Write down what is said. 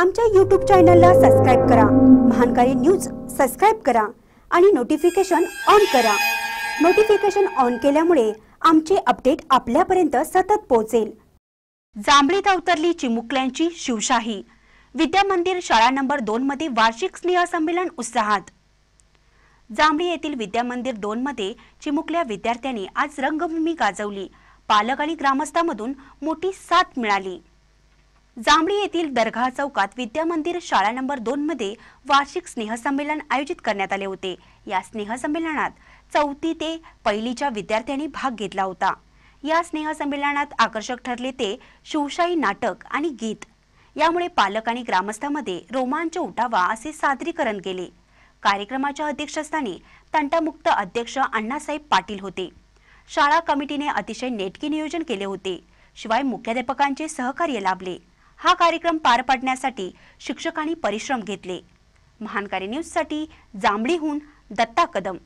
आमच्या यूट्यूब चॅनलला सबस्क्राईब करा महानकारी न्यूज सबस्क्राईब करा आणि नोटिफिकेशन ऑन करा नोटिफिकेशन ऑन केल्यामुळे आमचे अपडेट आपल्यापर्यंत सतत पोहोचेल जांभळीत अवतरली चिमुकल्यांची शिवशाही विद्या मंदिर शाळा नंबर दोन मध्ये वार्षिक स्नेहसंमेलन उत्साहात जांभळी येथील विद्या मंदिर दोन मध्ये चिमुकल्या विद्यार्थ्यांनी आज रंगभूमी गाजवली पालक आणि ग्रामस्थांमधून मोठी साथ मिळाली जांभळी येथील दरगाह चौकात विद्यामंदिर शाळा नंबर दोन मध्ये वार्षिक स्नेहसंमेलन आयोजित करण्यात आले होते या स्नेहसंमेलनात चौथी ते पहिलीच्या विद्यार्थ्यांनी भाग घेतला होता या स्नेहसंमेलनात आकर्षक ठरले ते शिवशाही नाटक आणि गीत यामुळे पालक आणि ग्रामस्थांमध्ये रोमांच उठावा असे सादरीकरण केले कार्यक्रमाच्या अध्यक्षस्थानी तंटामुक्त अध्यक्ष अण्णासाहेब पाटील होते शाळा कमिटीने अतिशय नेटके नियोजन केले होते शिवाय मुख्याध्यापकांचे सहकार्य लाभले हा कार्यक्रम पार पाडण्यासाठी शिक्षकांनी परिश्रम घेतले महानकारी न्यूजसाठी जांभळीहून दत्ता कदम